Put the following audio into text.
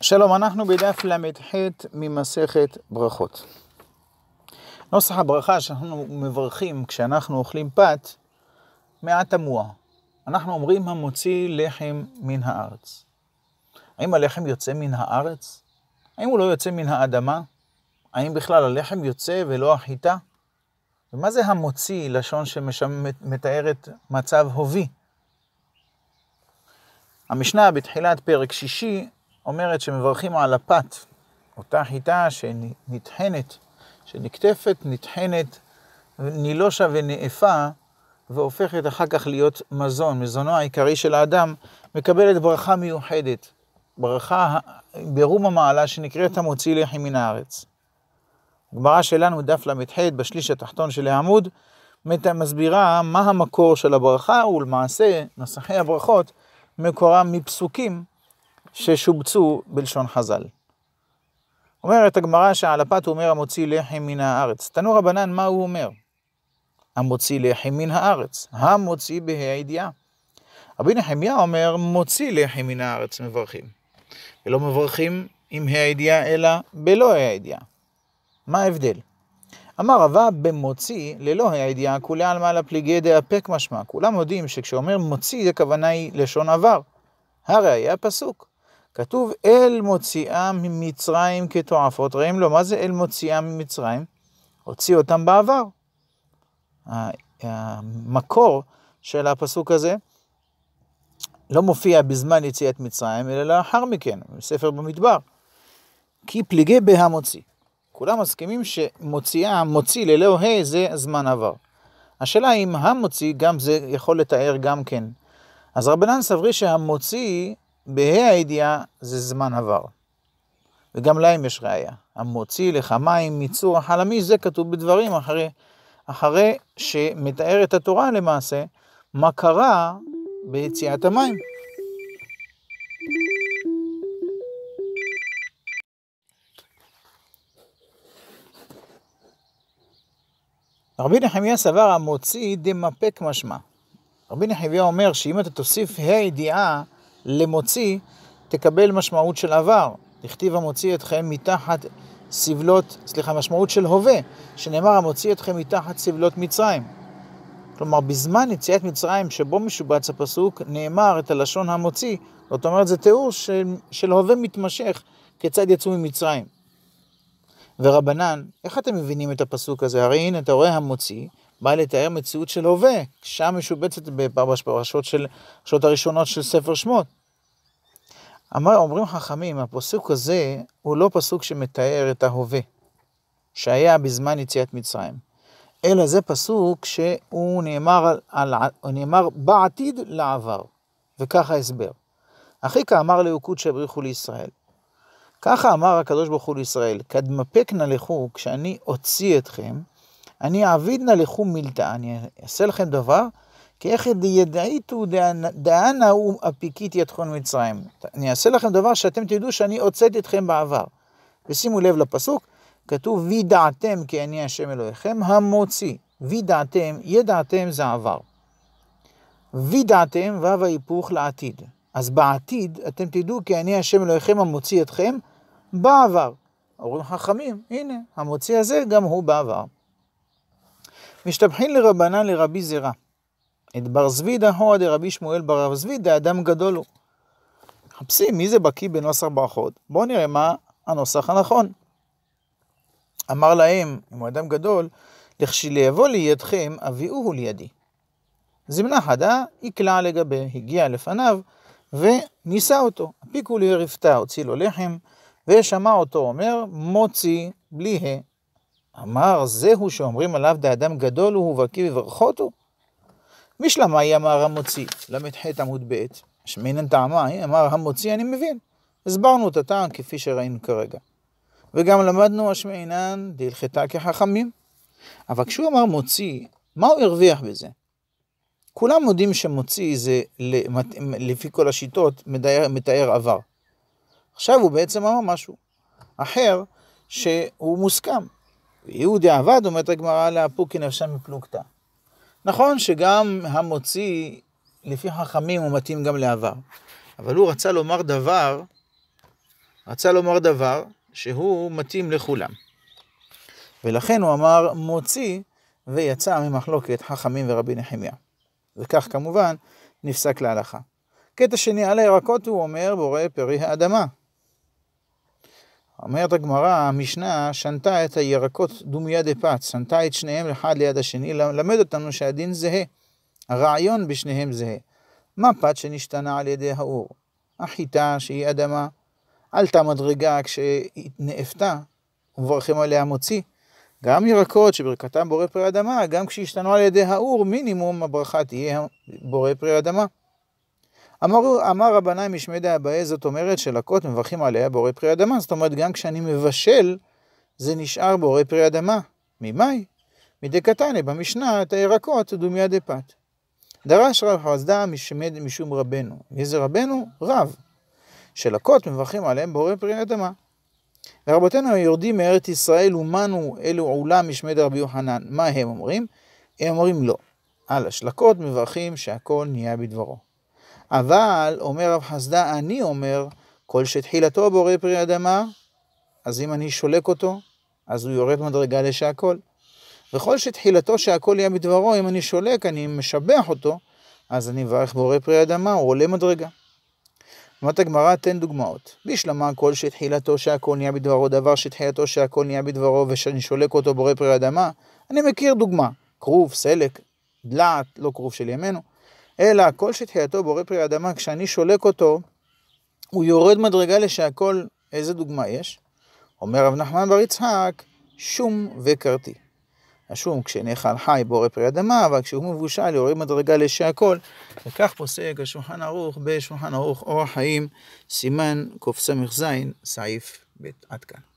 שלום, אנחנו בדף ל"ח ממסכת ברכות. נוסח הברכה שאנחנו מברכים כשאנחנו אוכלים פת, מעט תמוה. אנחנו אומרים המוציא לחם מן הארץ. האם הלחם יוצא מן הארץ? האם הוא לא יוצא מן האדמה? האם בכלל הלחם יוצא ולא החיטה? ומה זה המוציא, לשון שמתארת מצב הובי? המשנה בתחילת פרק שישי אומרת שמברכים על הפת, אותה חיטה שנטחנת, שנקטפת, נטחנת, נילושה ונאפה, והופכת אחר כך להיות מזון, מזונו העיקרי של האדם, מקבלת ברכה מיוחדת, ברכה ברום המעלה שנקראת המוציא לחי מן הארץ. הגמרא שלנו, דף ל"ח, בשליש התחתון של העמוד, מסבירה מה המקור של הברכה, ולמעשה נוסחי הברכות מקורם מפסוקים ששובצו בלשון חז"ל. אומרת הגמרא שעל הפת הוא אומר המוציא לחם מן הארץ. תנו רבנן, מה הוא אומר? המוציא לחם מן הארץ, המוציא בה"א הידיעה. רבי נחמיה אומר, מוציא לחם מן הארץ מברכים. ולא מברכים עם ה"א הידיעה, אלא בלא ה"א הידיעה. מה ההבדל? אמר רבא במוציא, ללא ה"א הידיעה, כולי עלמא לפליגי דאפק משמע. כולם יודעים שכשאומר מוציא, הכוונה היא לשון עבר. הרי היה פסוק. כתוב אל מוציאם ממצרים כתועפות, רעים לו, לא, מה זה אל מוציאם ממצרים? הוציא אותם בעבר. המקור של הפסוק הזה לא מופיע בזמן יציאת מצרים, אלא לאחר מכן, בספר במדבר. כי פליגי בה מוציא. כולם מסכימים שמוציאה, מוציא ללא ה' זה זמן עבר. השאלה אם המוציא, גם זה יכול לתאר גם כן. אז רבנן סברי שהמוציא בה"א הידיעה זה זמן עבר. וגם להם יש ראייה. המוציא מים מצור החלמיש, זה כתוב בדברים אחרי, אחרי את התורה למעשה, מה קרה ביציאת המים. רבי נחמיה סבר המוציא דמפק משמע. רבי נחמיה אומר שאם אתה תוסיף ה' הידיעה למוציא תקבל משמעות של עבר. דכתיב המוציא אתכם מתחת סבלות, סליחה, משמעות של הווה, שנאמר המוציא אתכם מתחת סבלות מצרים. כלומר, בזמן יציאת מצרים שבו משובץ הפסוק, נאמר את הלשון המוציא, זאת אומרת, זה תיאור של, של הווה מתמשך כיצד יצאו ממצרים. ורבנן, איך אתם מבינים את הפסוק הזה? הרי הנה, אתה רואה המוציא, בא לתאר מציאות של הווה, שם משובצת בפרשות של, הראשונות של ספר שמות. אמר, אומרים חכמים, הפסוק הזה הוא לא פסוק שמתאר את ההווה, שהיה בזמן יציאת מצרים, אלא זה פסוק שהוא נאמר, על, על, נאמר בעתיד לעבר, וככה הסבר. אחי כאמר ליהוקות שבריחו לישראל. ככה אמר הקדוש ברוך הוא לישראל, כדמפק נא לכו, כשאני אוציא אתכם, אני אעביד נא לכו מילתא, אני אעשה לכם דבר כאיכא דיידעיתו דאנה הוא אפיקית ידכון מצרים. אני אעשה לכם דבר שאתם תדעו שאני הוצאתי אתכם בעבר. ושימו לב לפסוק, כתוב וידעתם כי אני השם אלוהיכם המוציא. וידעתם, ידעתם זה עבר. וידעתם ו' ההיפוך לעתיד. אז בעתיד אתם תדעו כי אני השם אלוהיכם המוציא אתכם בעבר. אומרים חכמים, הנה, המוציא הזה גם הוא בעבר. משתבחין לרבנן לרבי זירה. את בר זבידה הוה דרבי שמואל בר זבידה אדם גדול הוא. מחפשים מי זה בקיא בנוסח ברכות, בואו נראה מה הנוסח הנכון. אמר להם, אם הוא אדם גדול, לכשיבוא לידכם, הביאוהו לידי. זמנה חדה, יקלע לגבי, הגיע לפניו, ונישא אותו. הפיקו לי רפתה, הוציא לו לחם, ושמע אותו אומר, מוציא בלי ה. אמר, זהו שאומרים עליו דאדם גדול הוא ובקיא בברכות הוא? משלמאי אמר המוציא, ל"ח עמוד ב', שמינן טעמאי, אמר המוציא, אני מבין. הסברנו את הטעם כפי שראינו כרגע. וגם למדנו השמינן דהלכתה כחכמים. אבל כשהוא אמר מוציא, מה הוא הרוויח בזה? כולם יודעים שמוציא זה, לפי כל השיטות, מדייר, מתאר עבר. עכשיו הוא בעצם אמר משהו אחר, שהוא מוסכם. יהודי עבד, אומרת הגמרא, לאפוקי נפשה מפלוגתא. נכון שגם המוציא, לפי חכמים, הוא מתאים גם לעבר. אבל הוא רצה לומר דבר, רצה לומר דבר שהוא מתאים לכולם. ולכן הוא אמר מוציא ויצא ממחלוקת חכמים ורבי נחמיה. וכך כמובן נפסק להלכה. קטע שני על הירקות הוא אומר בורא פרי האדמה. אומרת הגמרא, המשנה שנתה את הירקות דומיה דפץ, שנתה את שניהם אחד ליד השני, למד אותנו שהדין זהה. הרעיון בשניהם זהה. מה פת שנשתנה על ידי האור? החיטה שהיא אדמה, עלתה מדרגה כשנאפתה, וברכים עליה מוציא. גם ירקות שברכתם בורא פרי אדמה, גם כשהשתנו על ידי האור, מינימום הברכה תהיה בורא פרי אדמה. אמר, אמר רבניים משמידי אבאי, זאת אומרת שלקות מברכים עליה בורא פרי אדמה, זאת אומרת גם כשאני מבשל, זה נשאר בורא פרי אדמה. ממאי? מדי קטני, במשנה את הירקות דומיה דפת. דרש רב חסדה משמד משום רבנו. מי זה רבנו? רב. שלקות מברכים עליהם בורא פרי אדמה. ורבותינו היורדים מארץ ישראל אומנו אלו עולם משמד רבי יוחנן. מה הם אומרים? הם אומרים לא. על השלקות מברכים שהכל נהיה בדברו. אבל, אומר רב חסדה, אני אומר, כל שתחילתו בורא פרי אדמה, אז אם אני שולק אותו, אז הוא יורד מדרגה לשהכול. וכל שתחילתו שהכל יהיה בדברו, אם אני שולק, אני משבח אותו, אז אני מברך בורא פרי אדמה, הוא עולה מדרגה. אמרת הגמרא, תן דוגמאות. בשלמה כל שתחילתו שהכל נהיה בדברו, דבר שתחילתו שהכל נהיה בדברו, ושאני שולק אותו בורא פרי אדמה, אני מכיר דוגמה, כרוב, סלק, דלעת, לא כרוב של ימינו, אלא כל שתחייתו בורא פרי האדמה, כשאני שולק אותו, הוא יורד מדרגה לשהכל, איזה דוגמה יש? אומר רב נחמן בר יצחק, שום וקרתי. השום כשנאכל חי בורא פרי אדמה, אבל כשהוא מבושל יורד מדרגה לשהכל. וכך פוסק השולחן ערוך בשולחן ערוך אורח חיים, סימן קס"ז, סעיף ב'. עד כאן.